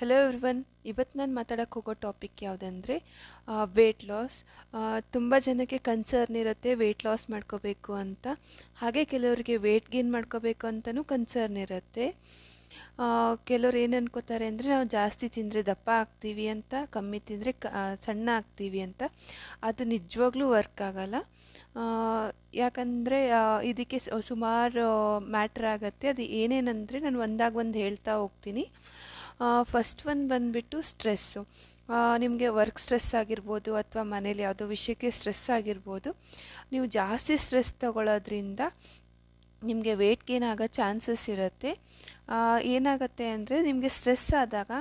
hello ಇವ್ರವನ್ ಇವತ್ತು ನಾನು ಮಾತಾಡೋಕ್ಕೆ ಹೋಗೋ ಟಾಪಿಕ್ ಯಾವುದಂದರೆ ವೆಯ್ಟ್ ಲಾಸ್ ತುಂಬ ಜನಕ್ಕೆ ಕನ್ಸರ್ನ್ ಇರುತ್ತೆ ವೆಯ್ಟ್ ಲಾಸ್ ಮಾಡ್ಕೋಬೇಕು ಅಂತ ಹಾಗೆ ಕೆಲವರಿಗೆ ವೆಯ್ಟ್ ಗೇನ್ ಮಾಡ್ಕೋಬೇಕು ಅಂತಲೂ ಕನ್ಸರ್ನ್ ಇರುತ್ತೆ ಕೆಲವ್ರು ಏನು ಅನ್ಕೋತಾರೆ ಅಂದರೆ ನಾವು ಜಾಸ್ತಿ ತಿಂದರೆ ದಪ್ಪ ಆಗ್ತೀವಿ ಅಂತ ಕಮ್ಮಿ ತಿಂದರೆ ಕ ಸಣ್ಣ ಆಗ್ತೀವಿ ಅಂತ ಅದು ನಿಜವಾಗ್ಲೂ ವರ್ಕ್ ಆಗಲ್ಲ ಯಾಕಂದರೆ ಇದಕ್ಕೆ ಸುಮಾರು ಮ್ಯಾಟ್ರ್ ಆಗುತ್ತೆ ಅದು ಏನೇನಂದರೆ ನಾನು ಒಂದಾಗ ಒಂದು ಹೇಳ್ತಾ ಹೋಗ್ತೀನಿ ಫಸ್ಟ್ ಒನ್ ಬಂದುಬಿಟ್ಟು ಸ್ಟ್ರೆಸ್ಸು ನಿಮಗೆ ವರ್ಕ್ ಸ್ಟ್ರೆಸ್ ಆಗಿರ್ಬೋದು ಅಥವಾ ಮನೇಲಿ ಯಾವುದೋ ವಿಷಯಕ್ಕೆ ಸ್ಟ್ರೆಸ್ ಆಗಿರ್ಬೋದು ನೀವು ಜಾಸ್ತಿ ಸ್ಟ್ರೆಸ್ ತಗೊಳ್ಳೋದ್ರಿಂದ ನಿಮಗೆ ವೆಯ್ಟ್ ಗೇನ್ ಆಗೋ ಚಾನ್ಸಸ್ ಇರುತ್ತೆ ಏನಾಗುತ್ತೆ ಅಂದರೆ ನಿಮಗೆ ಸ್ಟ್ರೆಸ್ ಆದಾಗ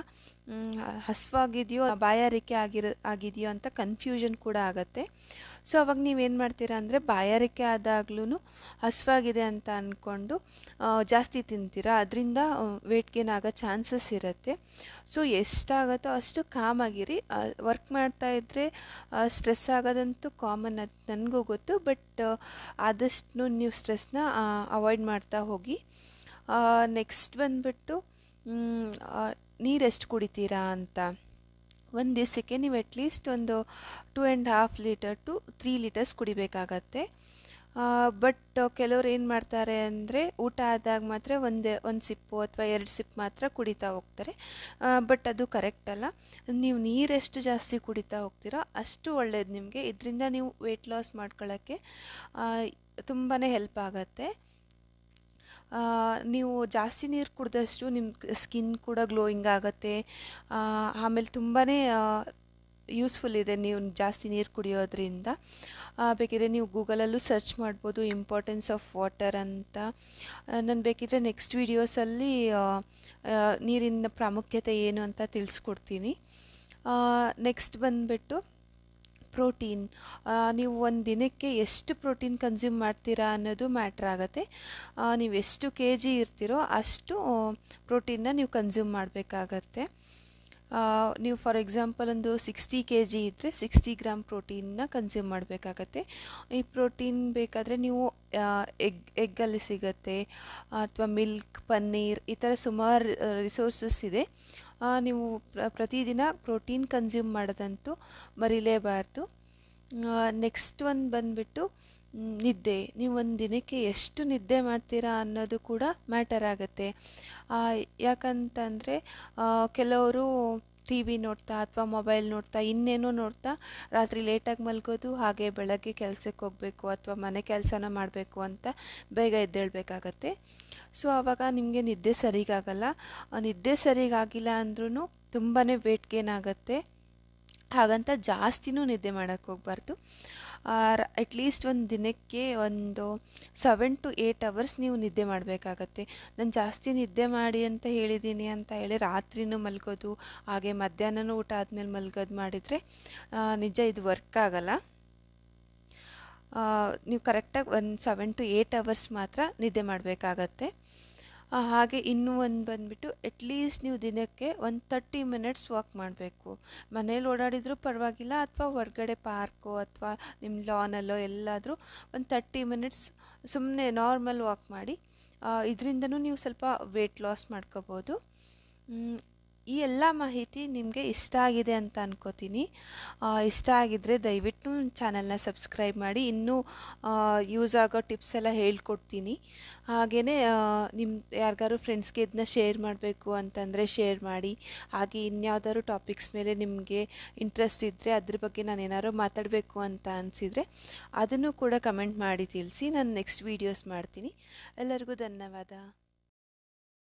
ಹಸ್ವಾಗಿದೆಯೋ ಬಾಯಾರಿಕೆ ಆಗಿರ ಆಗಿದೆಯೋ ಅಂತ ಕನ್ಫ್ಯೂಷನ್ ಕೂಡ ಆಗುತ್ತೆ ಸೊ ಅವಾಗ ನೀವೇನು ಮಾಡ್ತೀರಾ ಅಂದರೆ ಬಾಯಾರಿಕೆ ಆದಾಗ್ಲೂ ಹಸ್ವಾಗಿದೆ ಅಂತ ಅಂದ್ಕೊಂಡು ಜಾಸ್ತಿ ತಿಂತೀರಾ ಅದರಿಂದ ವೆಯ್ಟ್ ಗೇನ್ ಆಗೋ ಚಾನ್ಸಸ್ ಇರುತ್ತೆ ಸೊ ಎಷ್ಟಾಗತ್ತೋ ಅಷ್ಟು ಕಾಮಾಗಿರಿ ವರ್ಕ್ ಮಾಡ್ತಾ ಇದ್ದರೆ ಸ್ಟ್ರೆಸ್ ಆಗೋದಂತೂ ಕಾಮನ್ ಅದು ನನಗೂ ಗೊತ್ತು ಬಟ್ ಆದಷ್ಟು ನೀವು ಸ್ಟ್ರೆಸ್ನ ಅವಾಯ್ಡ್ ಮಾಡ್ತಾ ಹೋಗಿ ನೆಕ್ಸ್ಟ್ ಬಂದುಬಿಟ್ಟು ನೀರೆಷ್ಟು ಕುಡಿತೀರಾ ಅಂತ ಒಂದು ದಿವಸಕ್ಕೆ ನೀವು ಅಟ್ಲೀಸ್ಟ್ ಒಂದು two and half litre to three litres ಕುಡಿಬೇಕಾಗತ್ತೆ ಬಟ್ ಕೆಲವ್ರು ಏನು ಮಾಡ್ತಾರೆ ಅಂದರೆ ಊಟ ಆದಾಗ ಮಾತ್ರ ಒಂದೇ ಒಂದು ಸಿಪ್ಪು ಅಥವಾ ಎರಡು ಸಿಪ್ ಮಾತ್ರ ಕುಡಿತಾ ಹೋಗ್ತಾರೆ ಬಟ್ ಅದು ಕರೆಕ್ಟ್ ಅಲ್ಲ ನೀವು ನೀರೆಷ್ಟು ಜಾಸ್ತಿ ಕುಡಿತಾ ಹೋಗ್ತೀರೋ ಅಷ್ಟು ಒಳ್ಳೇದು ನಿಮಗೆ ಇದರಿಂದ ನೀವು ವೆಯ್ಟ್ ಲಾಸ್ ಮಾಡ್ಕೊಳ್ಳೋಕ್ಕೆ ತುಂಬಾ ಹೆಲ್ಪ್ ಆಗುತ್ತೆ ನೀವು ಜಾಸ್ತಿ ನೀರು ಕುಡಿದಷ್ಟು ನಿಮ್ಮ ಸ್ಕಿನ್ ಕೂಡ ಗ್ಲೋಯಿಂಗ್ ಆಗುತ್ತೆ ಆಮೇಲೆ ತುಂಬಾ ಯೂಸ್ಫುಲ್ ಇದೆ ನೀವು ಜಾಸ್ತಿ ನೀರು ಕುಡಿಯೋದ್ರಿಂದ ಬೇಕಿದ್ರೆ ನೀವು ಗೂಗಲಲ್ಲೂ ಸರ್ಚ್ ಮಾಡ್ಬೋದು ಇಂಪಾರ್ಟೆನ್ಸ್ ಆಫ್ ವಾಟರ್ ಅಂತ ನಾನು ಬೇಕಿದ್ರೆ ನೆಕ್ಸ್ಟ್ ವೀಡಿಯೋಸಲ್ಲಿ ನೀರಿನ ಪ್ರಾಮುಖ್ಯತೆ ಏನು ಅಂತ ತಿಳಿಸ್ಕೊಡ್ತೀನಿ ನೆಕ್ಸ್ಟ್ ಬಂದುಬಿಟ್ಟು ಪ್ರೋಟೀನ್ ನೀವು ಒಂದು ದಿನಕ್ಕೆ ಎಷ್ಟು ಪ್ರೋಟೀನ್ ಕನ್ಸ್ಯೂಮ್ ಮಾಡ್ತೀರಾ ಅನ್ನೋದು ಮ್ಯಾಟ್ರ್ ಆಗುತ್ತೆ ನೀವು ಎಷ್ಟು ಕೆ ಜಿ ಇರ್ತೀರೋ ಅಷ್ಟು ಪ್ರೋಟೀನ್ನ ನೀವು ಕನ್ಸ್ಯೂಮ್ ಮಾಡಬೇಕಾಗತ್ತೆ ನೀವು ಫಾರ್ ಎಕ್ಸಾಂಪಲ್ ಒಂದು ಸಿಕ್ಸ್ಟಿ ಕೆ ಜಿ ಇದ್ದರೆ ಸಿಕ್ಸ್ಟಿ ಗ್ರಾಮ್ ಪ್ರೋಟೀನ್ನ ಕನ್ಸ್ಯೂಮ್ ಮಾಡಬೇಕಾಗತ್ತೆ ಈ ಪ್ರೋಟೀನ್ ಬೇಕಾದರೆ ನೀವು ಎಗ್ ಎಗ್ಗಲ್ಲಿ ಸಿಗತ್ತೆ ಅಥವಾ ಮಿಲ್ಕ್ ಪನ್ನೀರ್ ಈ ಥರ ಸುಮಾರು ರಿಸೋರ್ಸಸ್ ಇದೆ ನೀವು ಪ್ರತಿದಿನ ಪ್ರೋಟೀನ್ ಕನ್ಸ್ಯೂಮ್ ಮಾಡೋದಂತೂ ಮರಿಲೇಬಾರ್ದು ನೆಕ್ಸ್ಟ್ ಒಂದು ಬಂದುಬಿಟ್ಟು ನಿದ್ದೆ ನೀವು ಒಂದು ದಿನಕ್ಕೆ ಎಷ್ಟು ನಿದ್ದೆ ಮಾಡ್ತೀರಾ ಅನ್ನೋದು ಕೂಡ ಮ್ಯಾಟರ್ ಆಗುತ್ತೆ ಯಾಕಂತಂದರೆ ಕೆಲವರು ಟಿ ವಿ ನೋಡ್ತಾ ಅಥವಾ ಮೊಬೈಲ್ ನೋಡ್ತಾ ಇನ್ನೇನೋ ನೋಡ್ತಾ ರಾತ್ರಿ ಲೇಟಾಗಿ ಮಲ್ಗೋದು ಹಾಗೆ ಬೆಳಗ್ಗೆ ಕೆಲಸಕ್ಕೆ ಹೋಗಬೇಕು ಅಥವಾ ಮನೆ ಕೆಲಸನ ಮಾಡಬೇಕು ಅಂತ ಬೇಗ ಎದ್ದೇಳಬೇಕಾಗತ್ತೆ ಸೊ ಆವಾಗ ನಿಮಗೆ ನಿದ್ದೆ ಸರಿಗಾಗಲ್ಲ ನಿದ್ದೆ ಸರಿಗಾಗಿಲ್ಲ ಅಂದ್ರೂ ತುಂಬಾ ವೇಟ್ ಗೇನ್ ಆಗುತ್ತೆ ಹಾಗಂತ ಜಾಸ್ತಿನೂ ನಿದ್ದೆ ಮಾಡೋಕ್ಕೆ ಹೋಗಬಾರ್ದು ಅಟ್ಲೀಸ್ಟ್ ಒಂದು ದಿನಕ್ಕೆ ಒಂದು ಸೆವೆನ್ ಟು ಏಯ್ಟ್ ಅವರ್ಸ್ ನೀವು ನಿದ್ದೆ ಮಾಡಬೇಕಾಗತ್ತೆ ನಾನು ಜಾಸ್ತಿ ನಿದ್ದೆ ಮಾಡಿ ಅಂತ ಹೇಳಿದ್ದೀನಿ ಅಂತ ಹೇಳಿ ರಾತ್ರಿನೂ ಮಲ್ಗೋದು ಹಾಗೆ ಮಧ್ಯಾಹ್ನನೂ ಊಟ ಆದಮೇಲೆ ಮಲ್ಗೋದು ಮಾಡಿದರೆ ನಿಜ ಇದು ವರ್ಕ್ ಆಗಲ್ಲ ನೀವು ಕರೆಕ್ಟಾಗಿ ಒಂದು ಸೆವೆನ್ ಟು ಏಯ್ಟ್ ಅವರ್ಸ್ ಮಾತ್ರ ನಿದ್ದೆ ಮಾಡಬೇಕಾಗತ್ತೆ ಹಾಗೆ ಇನ್ನೂ ಒಂದು ಬಂದುಬಿಟ್ಟು ಅಟ್ಲೀಸ್ಟ್ ನೀವು ದಿನಕ್ಕೆ ಒಂದು ತರ್ಟಿ ಮಿನಿಟ್ಸ್ ವಾಕ್ ಮಾಡಬೇಕು ಮನೇಲಿ ಓಡಾಡಿದರೂ ಪರವಾಗಿಲ್ಲ ಅಥವಾ ಹೊರಗಡೆ ಪಾರ್ಕು ಅಥವಾ ನಿಮ್ಮ ಲಾನಲ್ಲೋ ಎಲ್ಲಾದರೂ ಒಂದು ತರ್ಟಿ ಮಿನಿಟ್ಸ್ ಸುಮ್ಮನೆ ನಾರ್ಮಲ್ ವಾಕ್ ಮಾಡಿ ಇದರಿಂದನೂ ನೀವು ಸ್ವಲ್ಪ ವೆಯ್ಟ್ ಲಾಸ್ ಮಾಡ್ಕೋಬೋದು ಈ ಎಲ್ಲ ಮಾಹಿತಿ ನಿಮಗೆ ಇಷ್ಟ ಆಗಿದೆ ಅಂತ ಅನ್ಕೋತೀನಿ ಇಷ್ಟ ಆಗಿದ್ದರೆ ದಯವಿಟ್ಟು ಚಾನಲ್ನ ಸಬ್ಸ್ಕ್ರೈಬ್ ಮಾಡಿ ಇನ್ನೂ ಯೂಸ್ ಆಗೋ ಟಿಪ್ಸ್ ಎಲ್ಲ ಹೇಳ್ಕೊಡ್ತೀನಿ ಹಾಗೆಯೇ ನಿಮ್ಮ ಯಾರಿಗಾರು ಫ್ರೆಂಡ್ಸ್ಗೆ ಇದನ್ನ ಶೇರ್ ಮಾಡಬೇಕು ಅಂತಂದರೆ ಶೇರ್ ಮಾಡಿ ಹಾಗೆ ಇನ್ಯಾವುದಾದ್ರು ಟಾಪಿಕ್ಸ್ ಮೇಲೆ ನಿಮಗೆ ಇಂಟ್ರೆಸ್ಟ್ ಇದ್ದರೆ ಅದ್ರ ಬಗ್ಗೆ ನಾನು ಏನಾದರೂ ಮಾತಾಡಬೇಕು ಅಂತ ಅನಿಸಿದರೆ ಅದನ್ನು ಕೂಡ ಕಮೆಂಟ್ ಮಾಡಿ ತಿಳಿಸಿ ನಾನು ನೆಕ್ಸ್ಟ್ ವೀಡಿಯೋಸ್ ಮಾಡ್ತೀನಿ ಎಲ್ಲರಿಗೂ ಧನ್ಯವಾದ